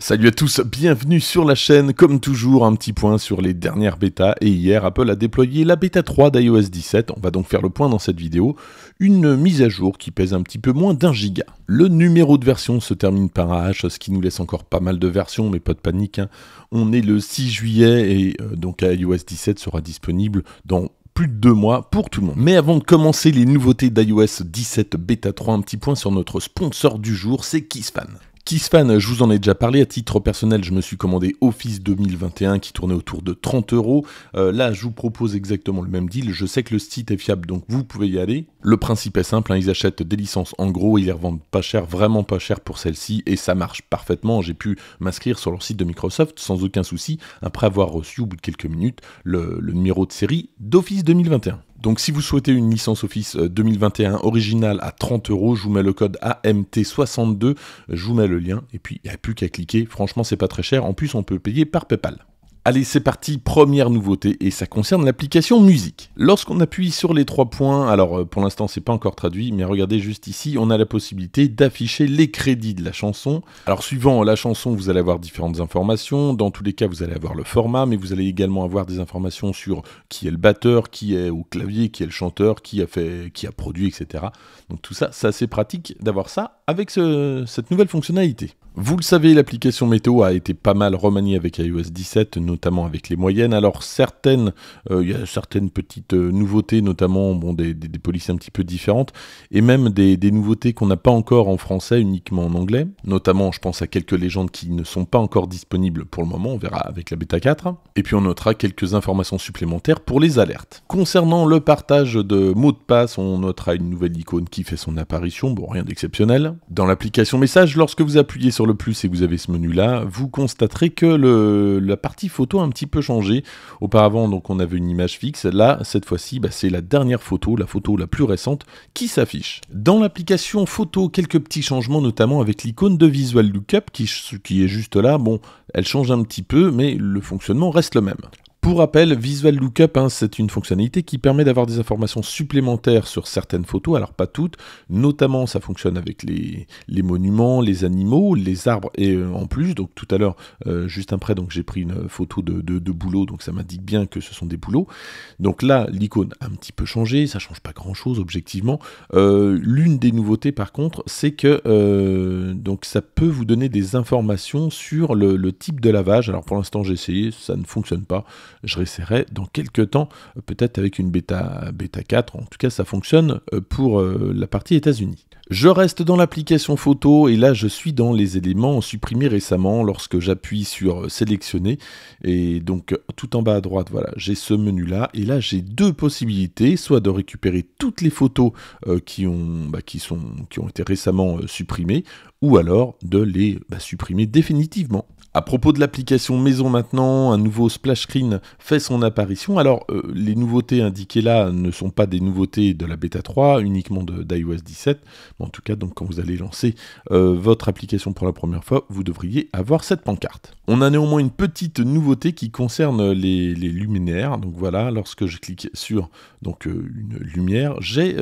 Salut à tous, bienvenue sur la chaîne. Comme toujours, un petit point sur les dernières bêtas. Et hier, Apple a déployé la bêta 3 d'iOS 17. On va donc faire le point dans cette vidéo. Une mise à jour qui pèse un petit peu moins d'un giga. Le numéro de version se termine par H, ce qui nous laisse encore pas mal de versions, mais pas de panique. Hein. On est le 6 juillet et euh, donc iOS 17 sera disponible dans plus de deux mois pour tout le monde. Mais avant de commencer les nouveautés d'iOS 17 bêta 3, un petit point sur notre sponsor du jour, c'est KissFan. Kissfan, je vous en ai déjà parlé. À titre personnel, je me suis commandé Office 2021 qui tournait autour de 30 euros. Euh, là, je vous propose exactement le même deal. Je sais que le site est fiable, donc vous pouvez y aller. Le principe est simple hein. ils achètent des licences en gros, ils les revendent pas cher, vraiment pas cher pour celle-ci, et ça marche parfaitement. J'ai pu m'inscrire sur leur site de Microsoft sans aucun souci après avoir reçu au bout de quelques minutes le numéro de série d'Office 2021. Donc si vous souhaitez une licence Office 2021 euh, originale à 30 euros, je vous mets le code AMT62, je vous mets le lien, et puis il n'y a plus qu'à cliquer, franchement c'est pas très cher, en plus on peut payer par PayPal. Allez, c'est parti, première nouveauté, et ça concerne l'application musique. Lorsqu'on appuie sur les trois points, alors euh, pour l'instant c'est pas encore traduit, mais regardez juste ici, on a la possibilité d'afficher les crédits de la chanson. Alors suivant la chanson, vous allez avoir différentes informations, dans tous les cas vous allez avoir le format, mais vous allez également avoir des informations sur qui est le batteur, qui est au clavier, qui est le chanteur, qui a, fait, qui a produit, etc. Donc tout ça, c'est assez pratique d'avoir ça avec cette nouvelle fonctionnalité. Vous le savez, l'application météo a été pas mal remaniée avec iOS 17, notamment avec les moyennes. Alors certaines, euh, il y a certaines petites euh, nouveautés, notamment bon, des, des, polices un petit peu différentes, et même des, des nouveautés qu'on n'a pas encore en français, uniquement en anglais. Notamment, je pense à quelques légendes qui ne sont pas encore disponibles pour le moment, on verra avec la bêta 4. Et puis on notera quelques informations supplémentaires pour les alertes. Concernant le partage de mots de passe, on notera une nouvelle icône qui fait son apparition, bon rien d'exceptionnel. Dans l'application message, lorsque vous appuyez sur plus et vous avez ce menu-là, vous constaterez que le, la partie photo a un petit peu changé. Auparavant, donc, on avait une image fixe. Là, cette fois-ci, bah, c'est la dernière photo, la photo la plus récente, qui s'affiche. Dans l'application photo, quelques petits changements, notamment avec l'icône de Visual Lookup qui, qui est juste là. Bon, elle change un petit peu, mais le fonctionnement reste le même. Pour rappel, Visual Lookup, hein, c'est une fonctionnalité qui permet d'avoir des informations supplémentaires sur certaines photos, alors pas toutes, notamment ça fonctionne avec les, monuments, les animaux, les arbres et euh, en plus, donc tout à l'heure, euh, juste après, j'ai pris une photo de, boulot, donc ça m'indique bien que ce sont des boulots. Donc là, l'icône a un petit peu changé, ça ne change pas grand chose objectivement. Euh, l'une des nouveautés par contre, c'est que donc ça peut vous donner des informations sur le, le type de lavage. Alors pour l'instant j'ai essayé, ça ne fonctionne pas je réessayerai dans quelques temps, peut-être avec une bêta, bêta 4. En tout cas, ça fonctionne euh, pour euh, la partie États-Unis. Je reste dans l'application photo et là je suis dans les éléments supprimés récemment lorsque j'appuie sur euh, sélectionner et donc tout en bas à droite voilà j'ai ce menu là et là j'ai deux possibilités soit de récupérer toutes les photos bah, qui, ont, été récemment supprimées ou alors de les bah, supprimer définitivement. À propos de l'application Maison maintenant, un nouveau splash screen fait son apparition. Alors, euh, les nouveautés indiquées là ne sont pas des nouveautés de la bêta 3, uniquement d'iOS 17. en tout cas, donc, quand vous allez lancer euh, votre application pour la première fois, vous devriez avoir cette pancarte. On a néanmoins une petite nouveauté qui concerne les, luminaires. Donc voilà, lorsque je clique sur donc, euh, une lumière, j'ai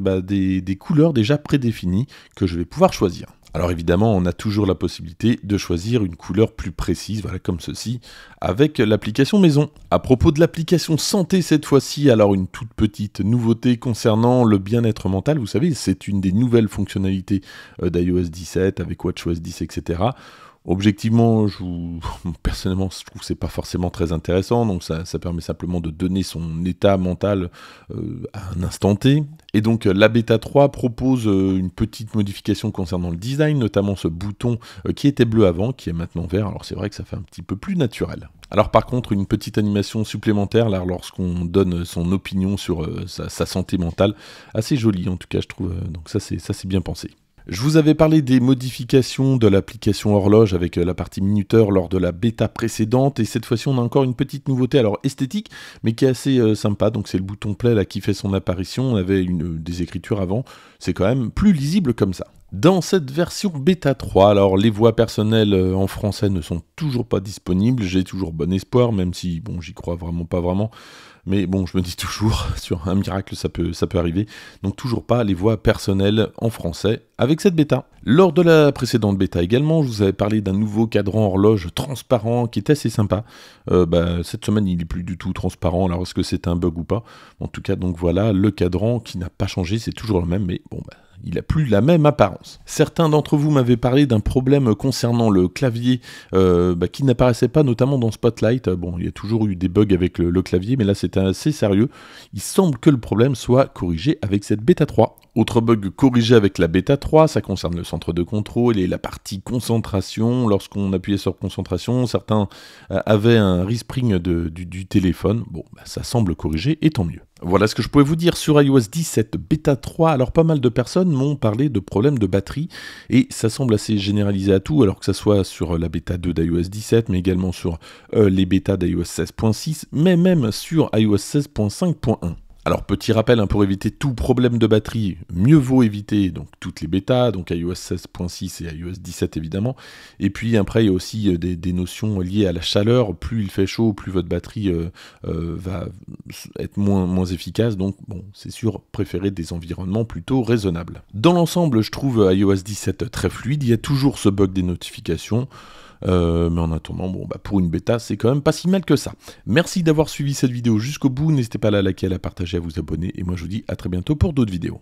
bah, des couleurs déjà prédéfinies que je vais pouvoir choisir. Alors évidemment, on a toujours la possibilité de choisir une couleur plus précise, voilà comme ceci, avec l'application maison. À propos de l'application santé cette fois-ci, alors une toute petite nouveauté concernant le bien-être mental, vous savez, c'est une des nouvelles fonctionnalités euh, d'iOS 17 avec WatchOS 10, etc Objectivement, je personnellement, je trouve que c'est pas forcément très intéressant, donc ça, permet simplement de donner son état mental euh, à un instant T. Et donc la bêta 3 propose euh, une petite modification concernant le design, notamment ce bouton euh, qui était bleu avant, qui est maintenant vert, alors c'est vrai que ça fait un petit peu plus naturel. Alors par contre, une petite animation supplémentaire, là, lorsqu'on donne son opinion sur sa, santé mentale, assez jolie en tout cas, je trouve, donc ça c'est bien pensé. Je vous avais parlé des modifications de l'application horloge avec euh, la partie minuteur lors de la bêta précédente et cette fois-ci on a encore une petite nouveauté alors esthétique mais qui est assez euh, sympa donc c'est le bouton play là qui fait son apparition on avait une, euh, des écritures avant c'est quand même plus lisible comme ça dans cette version bêta 3. Alors les voix personnelles euh, en français ne sont toujours pas disponibles, j'ai toujours bon espoir, même si bon j'y crois vraiment pas vraiment. Mais bon, je me dis toujours, sur un miracle, ça peut, ça peut arriver. Donc toujours pas les voix personnelles en français avec cette bêta. Lors de la précédente bêta également, je vous avais parlé d'un nouveau cadran horloge transparent qui était assez sympa. Euh, bah, cette semaine, il est plus du tout transparent, alors est-ce que c'est un bug ou pas En tout cas, donc voilà, le cadran qui n'a pas changé, c'est toujours le même, mais bon, bah, il n'a plus la même apparence. Certains d'entre vous m'avaient parlé d'un problème concernant le clavier euh, bah, qui n'apparaissait pas, notamment dans Spotlight. Euh, bon, il y a toujours eu des bugs avec le, le clavier, mais là c'était assez sérieux. Il semble que le problème soit corrigé avec cette bêta 3. Autre bug corrigé avec la bêta 3, ça concerne le centre de contrôle et la partie concentration. Lorsqu'on appuyait sur concentration, certains euh, avaient un respring du, téléphone. Bon, bah, ça semble corrigé et tant mieux. Voilà ce que je pouvais vous dire sur iOS 17 bêta 3. Alors pas mal de personnes m'ont parlé de problèmes de batterie et ça semble assez généralisé à tout, alors que ça soit sur euh, la bêta 2 d'iOS 17, mais également sur euh, les bêtas d'iOS 16.6, mais même sur iOS 16.5.1. Alors petit rappel, hein, pour éviter tout problème de batterie, mieux vaut éviter donc toutes les bêtas, donc iOS 16.6 et iOS 17 évidemment. Et puis après, il y a aussi euh, des, notions liées à la chaleur. Plus il fait chaud, plus votre batterie euh, euh, va être moins, efficace. Donc bon, c'est sûr, préférer des environnements plutôt raisonnables. Dans l'ensemble, je trouve iOS 17 très fluide. Il y a toujours ce bug des notifications. Euh, mais en attendant, bon, bah, pour une bêta, c'est quand même pas si mal que ça. Merci d'avoir suivi cette vidéo jusqu'au bout. N'hésitez pas à la liker, à la partager, à vous abonner. Et moi, je vous dis à très bientôt pour d'autres vidéos.